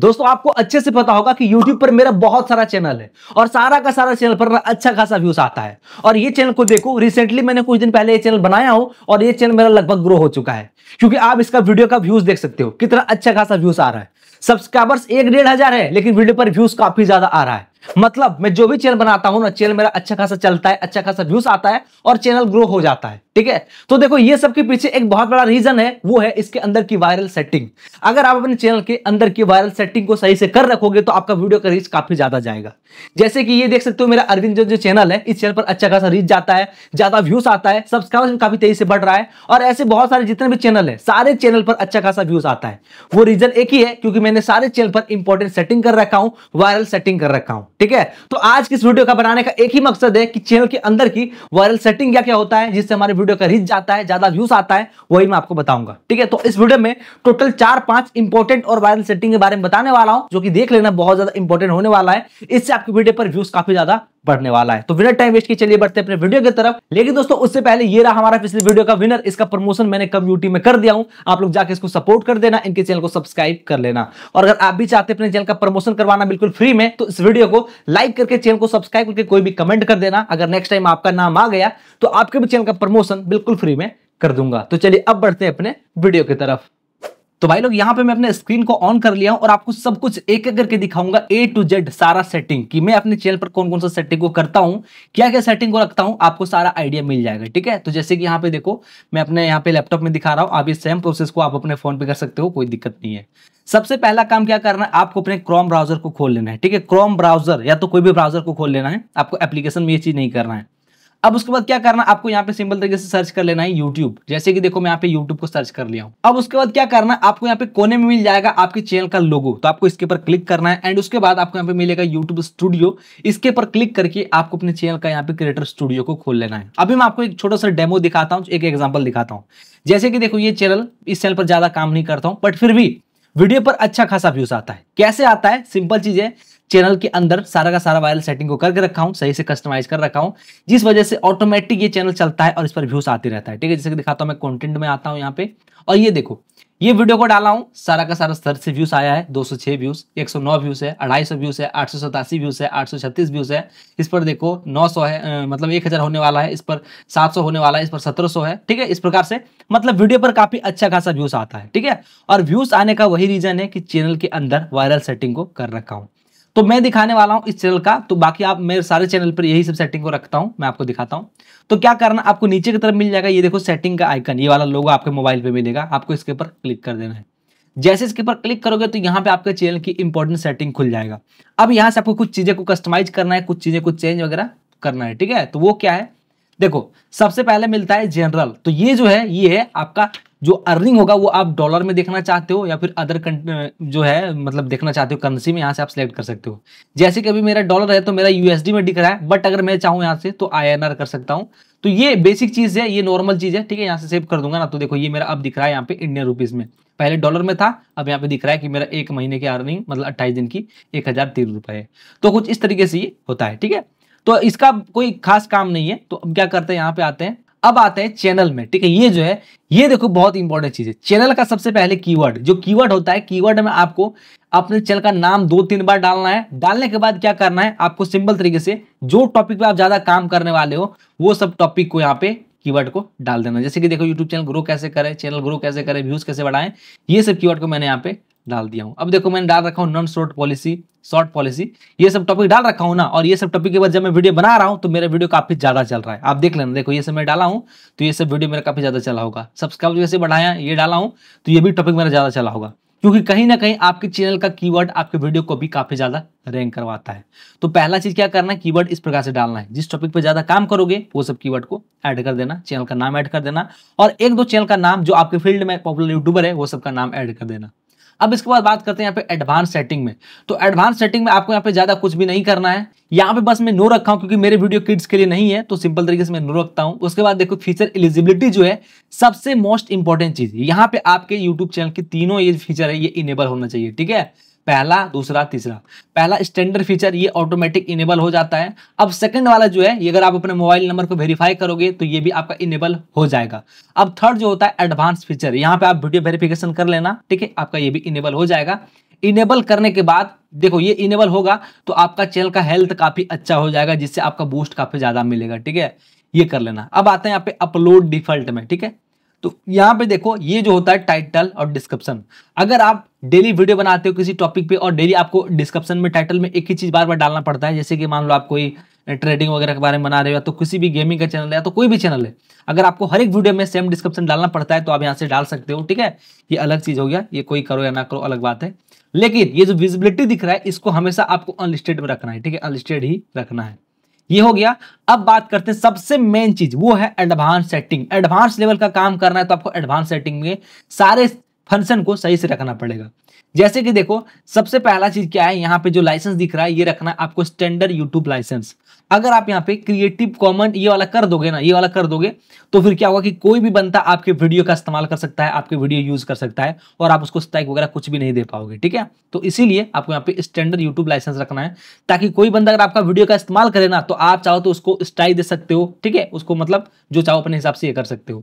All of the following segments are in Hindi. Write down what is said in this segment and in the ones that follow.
दोस्तों आपको अच्छे से पता होगा कि YouTube पर मेरा बहुत सारा चैनल है और सारा का सारा चैनल पर अच्छा खासा व्यूज आता है और ये चैनल को देखो रिसेंटली मैंने कुछ दिन पहले ये चैनल बनाया हो और ये चैनल मेरा लगभग ग्रो हो चुका है क्योंकि आप इसका वीडियो का व्यूज देख सकते हो कितना अच्छा खासा व्यूज आ रहा है सब्सक्राइबर्स एक डेढ़ हजार है लेकिन वीडियो पर व्यूज काफी ज्यादा आ रहा है मतलब मैं जो भी चैनल बनाता हूं ना चैनल मेरा अच्छा खासा चलता है अच्छा खासा व्यूज आता है और चैनल ग्रो हो जाता है ठीक है तो देखो ये सब के पीछे एक बहुत बड़ा रीजन है वो है इसके अंदर की वायरल सेटिंग अगर आप अपने चैनल के अंदर की वायरल सेटिंग को सही से कर रखोगे तो आपका वीडियो का रीच काफी ज्यादा जाएगा जैसे कि ये देख सकते हो मेरा अरविंद जो, जो चैनल है इस चैनल पर अच्छा खासा रीच जाता है ज्यादा व्यूज आता है सब्सक्राइबर काफी तेजी से बढ़ रहा है और ऐसे बहुत सारे जितने भी चैनल है सारे चैनल पर अच्छा खासा व्यूज आता है वो रीजन एक ही है क्योंकि मैंने सारे चैनल पर इंपॉर्टेंट सेटिंग कर रखा हूं वायरल सेटिंग कर रखा हूं ठीक है तो आज की इस वीडियो का बनाने का एक ही मकसद है कि चैनल के अंदर की वायरल सेटिंग क्या क्या होता है जिससे हमारे वीडियो का रीच जाता है ज्यादा व्यूज आता है वही मैं आपको बताऊंगा ठीक है तो इस वीडियो में टोटल चार पांच इंपॉर्टेंट और वायरल सेटिंग के बारे में बताने वाला हूं जो कि देख लेना बहुत ज्यादा इंपॉर्टेंट होने वाला है इससे आपकी वीडियो पर व्यूज काफी ज्यादा बढ़ने वाला है तो विनर टाइम वेस्ट की चलिए बढ़ते हैं अपने वीडियो की तरफ लेकिन दोस्तों उससे पहले ये रहा हमारा पिछले वीडियो का विनर इसका प्रमोशन मैंने कम्युनिटी में कर दिया हूं आप लोग जाके इसको सपोर्ट कर देना इनके चैनल को सब्सक्राइब कर लेना और अगर आप भी चाहते अपने चैनल का प्रमोशन करवाना बिल्कुल फ्री में तो इस वीडियो को लाइक करके चैनल को सब्सक्राइब करके कोई भी कमेंट कर देना अगर नेक्स्ट टाइम आपका नाम आ गया तो आपके भी चैनल का प्रमोशन बिल्कुल फ्री में कर दूंगा तो चलिए अब बढ़ते हैं अपने वीडियो की तरफ तो भाई लोग यहाँ पे मैं अपने स्क्रीन को ऑन कर लिया हूँ और आपको सब कुछ एक एक करके दिखाऊंगा ए टू जेड सारा सेटिंग कि मैं अपने चैनल पर कौन कौन सा सेटिंग को करता हूँ क्या क्या सेटिंग को रखता हूँ आपको सारा आइडिया मिल जाएगा ठीक है तो जैसे कि यहाँ पे देखो मैं अपने यहाँ पे लैपटॉप में दिखा रहा हूँ आप इस सेम प्रोसेस को आप अपने फोन पे कर सकते हो कोई दिक्कत नहीं है सबसे पहला काम क्या करना है आपको अपने क्रोम ब्राउजर को खोल लेना है ठीक है क्रोम ब्राउजर या तो कोई भी ब्राउजर को खोल लेना है आपको एप्लीकेशन में ये चीज नहीं करना है अब उसके बाद क्या करना आपको यहाँ पे सिंपल तरीके से सर्च कर लेना है यूट्यूब जैसे कि देखो मैं यहाँ पे यूट्यूब को सर्च कर लिया हूँ अब उसके बाद क्या करना आपको यहाँ पे कोने में मिल जाएगा आपके चैनल का लोगो तो आपको इसके ऊपर क्लिक करना है एंड उसके बाद आपको यहाँ पे मिलेगा यूट्यूब स्टूडियो इसके ऊपर क्लिक करके आपको अपने चैनल का यहाँ पे क्रिएटर स्टूडियो को खोल लेना है अभी मैं आपको एक छोटा सा डेमो दिखाता हूँ एक एग्जाम्पल दिखाता हूँ जैसे कि देखो ये चैनल इस चैनल पर ज्यादा काम नहीं करता हूँ बट फिर भी वीडियो पर अच्छा खासा व्यूज आता है कैसे आता है सिंपल चीज है चैनल के अंदर सारा का सारा वायरल सेटिंग को करके रखा हूँ सही से कस्टमाइज कर रखा हूं जिस वजह से ऑटोमेटिक ये चैनल चलता है और इस पर व्यूज आते रहता है ठीक है जैसे कि दिखाता हूं मैं कॉन्टेंट में आता हूं यहाँ पे और ये देखो ये वीडियो को डाला हूँ सारा का सारा स्तर से व्यूज आया है 206 व्यूज 109 व्यूज है अढ़ाई सौ व्यूज है आठ व्यूज है छत्तीस व्यूज है इस पर देखो 900 है मतलब 1000 होने वाला है इस पर 700 होने वाला है इस पर 1700 है ठीक है इस प्रकार से मतलब वीडियो पर काफी अच्छा खासा व्यूज आता है ठीक है और व्यूज आने का वही रीजन है कि चैनल के अंदर वायरल सेटिंग को कर रखा हूँ तो मैं दिखाने वाला हूं इस चैनल का तो बाकी आप मेरे सारे चैनल पर यही सब सेटिंग को रखता हूं मैं आपको दिखाता हूं तो क्या करना आपको नीचे की तरफ मिल जाएगा ये देखो सेटिंग का आइकन ये वाला लोगो आपके मोबाइल पे मिलेगा आपको इसके ऊपर क्लिक कर देना है जैसे इसके ऊपर क्लिक करोगे तो यहाँ पे आपके चैनल की इंपॉर्टेंट सेटिंग खुल जाएगा अब यहाँ से आपको कुछ चीज़ें को कस्टमाइज करना है कुछ चीज़ें को चेंज वगैरह करना है ठीक है तो वो क्या है देखो सबसे पहले मिलता है जनरल तो ये जो है ये है आपका जो अर्निंग होगा वो आप डॉलर में देखना चाहते हो या फिर अदर जो है मतलब देखना चाहते हो करेंसी में यहाँ से आप सेलेक्ट कर सकते हो जैसे कि अभी मेरा डॉलर है तो मेरा यूएसडी में दिख रहा है बट अगर मैं चाहूँ यहाँ से तो आई कर सकता हूँ तो ये बेसिक चीज़ है ये नॉर्मल चीज़ है ठीक है यहाँ से सेव कर दूंगा ना तो देखो ये मेरा अब दिख रहा है यहाँ पे इंडियन रुपीज़ में पहले डॉलर में था अब यहाँ पे दिख रहा है कि मेरा एक महीने की अर्निंग मतलब अट्ठाईस दिन की एक हज़ार तीन है तो कुछ इस तरीके से ये होता है ठीक है तो इसका कोई खास काम नहीं है तो अब क्या करते हैं यहाँ पे आते हैं अब आते हैं चैनल में ठीक है ये जो है ये देखो बहुत इंपॉर्टेंट चीज है चैनल का सबसे पहले कीवर्ड जो कीवर्ड होता है कीवर्ड में आपको अपने चैनल का नाम दो तीन बार डालना है डालने के बाद क्या करना है आपको सिंपल तरीके से जो टॉपिक पे आप ज्यादा काम करने वाले हो वो सब टॉपिक को यहाँ पे कीवर्ड को डाल देना जैसे कि देखो यूट्यूब चैनल ग्रो कैसे करें चैनल ग्रो कैसे करें व्यूज कैसे बढ़ाएं ये सब कीवर्ड को मैंने यहाँ पे डाल दिया हूँ अब देखो मैंने डाल रखा हूँ non short policy short policy ये सब टॉपिक डाल रखा हूँ ना और ये सब टॉपिक के बाद जब मैं वीडियो बना रहा हूँ तो मेरा वीडियो काफी ज्यादा चल रहा है आप देख लेना देखो ये सब मैं डाला हूँ तो ये सब वीडियो मेरा काफी ज्यादा चला होगा सब्सक्राइब जैसे बढ़ाया ये डाला हूँ तो ये भी टॉपिक मेरा ज्यादा चला होगा क्योंकि कहीं ना कहीं आपके चैनल का कीवर्ड आपके वीडियो को भी काफी ज्यादा रैंक करवाता है तो पहला चीज क्या करना है कीवर्ड इस प्रकार से डालना है जिस टॉपिक पे ज्यादा काम करोगे वो सब कीवर्ड को ऐड कर देना चैनल का नाम ऐड कर देना और एक दो चैनल का नाम जो आपके फील्ड में पॉपुलर यूट्यूबर है वो सबका नाम ऐड कर देना अब इसके बाद बात करते हैं यहाँ पे एडवांस सेटिंग में तो एडवांस सेटिंग में आपको यहाँ पे ज्यादा कुछ भी नहीं करना है यहाँ पे बस मैं नो रखा हूँ क्योंकि मेरे वीडियो किड्स के लिए नहीं है तो सिंपल तरीके से मैं नो रखता हूँ उसके बाद देखो फीचर एलिजिबिलिटी जो है सबसे मोस्ट इंपॉर्टेंट चीज यहाँ पे आपके यूट्यूब चैनल की तीनों ये फीचर है ये इनेबल होना चाहिए ठीक है पहला दूसरा तीसरा पहला स्टैंडर्ड फीचर ये ऑटोमेटिक इनेबल हो जाता है अब सेकंड वाला जो है ये अगर आप अपने मोबाइल नंबर को वेरीफाई करोगे तो ये भी आपका इनेबल हो जाएगा अब थर्ड जो होता है एडवांस फीचर यहाँ पे आप वीडियो वेरिफिकेशन कर लेना ठीक है आपका ये भी इनेबल हो जाएगा इनेबल करने के बाद देखो ये इनेबल होगा तो आपका चैनल का हेल्थ काफ़ी अच्छा हो जाएगा जिससे आपका बूस्ट काफ़ी ज़्यादा मिलेगा ठीक है ये कर लेना अब आते हैं यहाँ पे अपलोड डिफॉल्ट में ठीक है तो यहाँ पे देखो ये जो होता है टाइटल और डिस्क्रिप्शन अगर आप डेली वीडियो बनाते हो किसी टॉपिक पे और डेली आपको डिस्क्रिप्शन में टाइटल में एक ही चीज़ बार बार डालना पड़ता है जैसे कि मान लो आप कोई ट्रेडिंग वगैरह के बारे में बना रहे हो या तो किसी भी गेमिंग का चैनल है या तो कोई भी चैनल है अगर आपको हर एक वीडियो में सेम डिस्क्रिप्शन डालना पड़ता है तो आप यहाँ से डाल सकते हो ठीक है ये अलग चीज़ हो गया ये कोई करो या ना करो अलग बात है लेकिन ये जो विजिबिलिटी दिख रहा है इसको हमेशा आपको अनलिस्टेड में रखना है ठीक है अनलिस्टेड ही रखना है ये हो गया अब बात करते हैं सबसे मेन चीज वो है एडवांस सेटिंग एडवांस लेवल का काम करना है तो आपको एडवांस सेटिंग में सारे फंक्शन को सही से रखना पड़ेगा जैसे कि देखो सबसे पहला चीज क्या है यहाँ पे जो लाइसेंस दिख रहा है ये रखना आपको स्टैंडर्ड यूट्यूब लाइसेंस अगर आप यहाँ पे क्रिएटिव कॉमन ये वाला कर दोगे ना ये वाला कर दोगे तो फिर क्या होगा कि कोई भी बंदा आपके वीडियो का इस्तेमाल कर सकता है आपके वीडियो यूज कर सकता है और आप उसको स्ट्राइक वगैरह कुछ भी नहीं दे पाओगे ठीक है तो इसीलिए आपको यहाँ पे स्टैंडर्ड यूट्यूब लाइसेंस रखना है ताकि कोई बंदा अगर आपका वीडियो का इस्तेमाल करे ना तो आप चाहो तो उसको स्ट्राइक दे सकते हो ठीक है उसको मतलब जो चाहो अपने हिसाब से ये कर सकते हो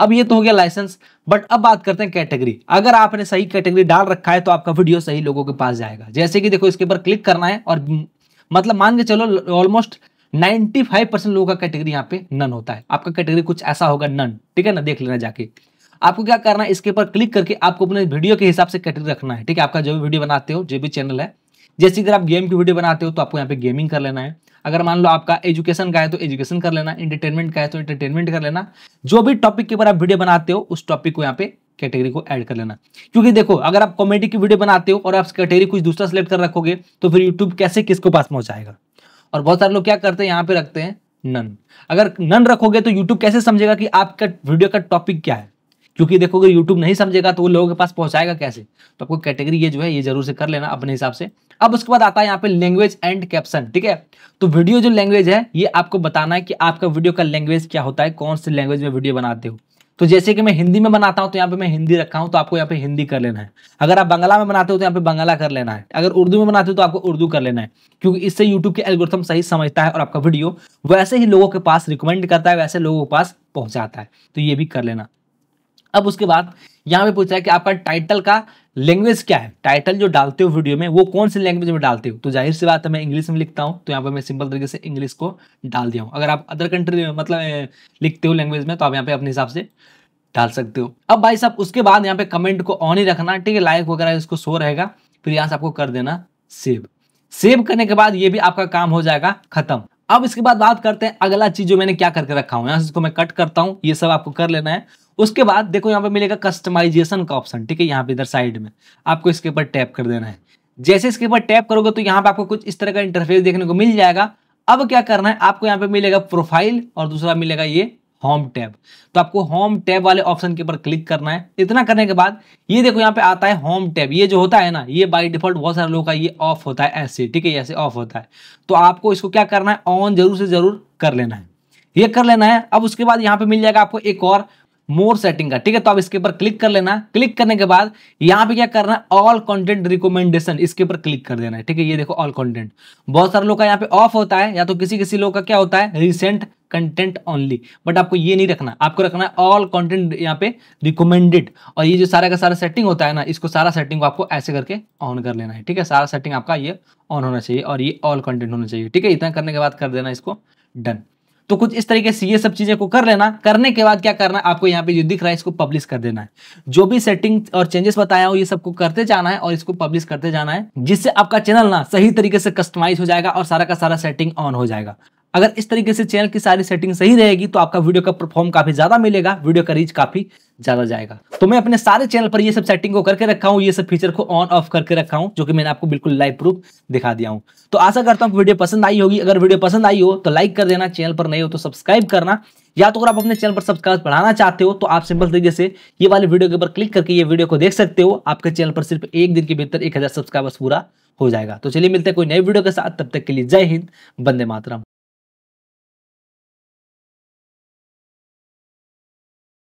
अब ये तो हो गया लाइसेंस बट अब बात करते हैं कैटेगरी अगर आपने सही कैटेगरी डाल रखा है तो आपका वीडियो सही लोगों के पास जाएगा जैसे कि देखो इसके ऊपर क्लिक करना है और मतलब मान के चलो ऑलमोस्ट 95 परसेंट लोगों का कैटेगरी यहाँ पे नन होता है आपका कैटेगरी कुछ ऐसा होगा नन ठीक है ना देख लेना जाके आपको क्या करना है इसके ऊपर क्लिक करके आपको अपने वीडियो के हिसाब से कैटेगरी रखना है ठीक है आपका जो भी वीडियो बनाते हो जो भी चैनल है जैसे अगर आप गेम की वीडियो बनाते हो तो आपको यहाँ पे गेमिंग कर लेना है अगर मान लो आपका एजुकेशन का है तो एजुकेशन कर लेना इंटरटेनमेंट का है तो इंटरटेनमेंट कर लेना जो भी टॉपिक के ऊपर आप वीडियो बनाते हो उस टॉपिक को यहाँ पे कैटेगरी को ऐड कर लेना क्योंकि देखो अगर आप कॉमेडी की वीडियो बनाते हो और आप कैटेगरी कुछ दूसरा सेलेक्ट कर रखोगे तो फिर यूट्यूब कैसे किसको पास पहुंचाएगा और बहुत सारे लोग क्या करते हैं यहाँ पे रखते हैं नन अगर नन रखोगे तो यूट्यूब कैसे समझेगा कि आपका वीडियो का टॉपिक क्या है क्योंकि देखो अगर यूट्यूब नहीं समझेगा तो वो लोगों के पास पहुंचाएगा कैसे तो आपको कैटेगरी ये जो है ये जरूर से कर लेना अपने हिसाब से अब उसके बाद आता है यहाँ पे लैंग्वेज एंड कैप्शन ठीक है तो वीडियो जो लैंग्वेज है ये आपको बताना है कि आपका वीडियो का लैंग्वेज क्या होता है कौन से लैंग्वेज में वीडियो बनाते हो तो जैसे कि मैं हिंदी में बनाता हूँ तो यहाँ पे मैं हिंदी रखा हूँ तो आपको यहाँ पे हिंदी कर लेना है अगर आप बंगला में बनाते हो तो यहाँ पे बंगला कर लेना है अगर उर्दू में बनाते हो तो आपको उर्दू कर लेना है क्योंकि इससे यूट्यूब के एल्गोरिथम सही समझता है और आपका वीडियो वैसे ही लोगों के पास रिकमेंड करता है वैसे लोगों के पास पहुंचाता है तो ये भी कर लेना अब उसके बाद यहाँ पे पूछा है कि आपका टाइटल का लैंग्वेज क्या है टाइटल जो डालते हो वीडियो में वो कौन सी लैंग्वेज में डालते हो तो जाहिर सी बात है मैं इंग्लिश में लिखता हूँ तो यहाँ पर मैं सिंपल तरीके से इंग्लिश को डाल दिया हूँ अगर आप अदर कंट्री में मतलब लिखते हो लैंग्वेज में तो आप यहाँ पे अपने हिसाब से डाल सकते हो अब भाई साहब उसके बाद यहाँ पे कमेंट को ऑन ही रखना ठीक है लाइक वगैरह इसको शो रहेगा फिर यहाँ से आपको कर देना सेव सेव करने के बाद ये भी आपका काम हो जाएगा खत्म अब इसके बाद बात करते हैं अगला चीज जो मैंने क्या करके रखा हूँ यहाँ से इसको मैं कट करता हूँ ये सब आपको कर लेना है उसके बाद देखो यहाँ पे मिलेगा कस्टमाइजेशन का ऑप्शन ठीक है यहाँ पे इधर साइड में आपको इसके ऊपर टैप कर देना है जैसे इसके ऊपर टैप करोगे तो यहाँ पे आपको कुछ इस तरह का इंटरफेस देखने को मिल जाएगा अब क्या करना है आपको यहाँ पे मिलेगा प्रोफाइल और दूसरा मिलेगा ये होम टैब तो आपको होम टैब वाले ऑप्शन के ऊपर क्लिक करना है इतना करने के बाद ये देखो यहाँ पे आता है होम टैब ये जो होता है ना ये बाय डिफॉल्ट बहुत सारे लोगों का ये ऑफ होता है ऐसे ठीक है ऐसे ऑफ होता है तो आपको इसको क्या करना है ऑन जरूर से जरूर कर लेना है ये कर लेना है अब उसके बाद यहाँ पे मिल जाएगा आपको एक और मोर सेटिंग का ठीक है तो आप इसके ऊपर क्लिक कर लेना क्लिक करने के बाद यहाँ पे क्या करना है ऑल कंटेंट रिकमेंडेशन इसके ऊपर क्लिक कर देना है ठीक है ये देखो ऑल कंटेंट बहुत सारे लोग का यहाँ पे ऑफ होता है या तो किसी किसी लोग का क्या होता है रिसेंट कंटेंट ओनली बट आपको ये नहीं रखना आपको रखना है ऑल कंटेंट यहाँ पे रिकमेंडेड और ये जो सारा का सारा सेटिंग होता है ना इसको सारा सेटिंग को आपको ऐसे करके ऑन कर लेना है ठीक है सारा सेटिंग आपका ये ऑन होना चाहिए और ये ऑल कंटेंट होना चाहिए ठीक है इतना करने के बाद कर देना इसको डन तो कुछ इस तरीके से ये सब चीज़ें को कर लेना करने के बाद क्या करना है आपको यहाँ पे जो दिख रहा है इसको पब्लिश कर देना है जो भी सेटिंग और चेंजेस बताया हो ये सबको करते जाना है और इसको पब्लिश करते जाना है जिससे आपका चैनल ना सही तरीके से कस्टमाइज हो जाएगा और सारा का सारा सेटिंग ऑन हो जाएगा अगर इस तरीके से चैनल की सारी सेटिंग सही रहेगी तो आपका वीडियो का परफॉर्म काफी ज्यादा मिलेगा वीडियो का रीच काफी ज्यादा जाएगा तो मैं अपने सारे चैनल पर ये सब सेटिंग को करके रखा हूँ ये सब फीचर को ऑन ऑफ करके रखा हूँ जो कि मैंने आपको बिल्कुल लाइव प्रूफ दिखा दिया हूँ तो आशा करता हूँ वीडियो पसंद आई होगी अगर वीडियो पसंद आई हो तो लाइक कर देना चैनल पर नहीं हो तो सब्सक्राइब करना या तो अगर आप अपने चैनल पर सब्सक्राइब बढ़ाना चाहते हो तो आप सिंपल तरीके से ये वाले वीडियो के ऊपर क्लिक करके ये वीडियो को देख सकते हो आपके चैनल पर सिर्फ एक दिन के भीतर एक सब्सक्राइबर्स पूरा हो जाएगा तो चलिए मिलते हैं कोई नई वीडियो के साथ तब तक के लिए जय हिंद बंदे मातरम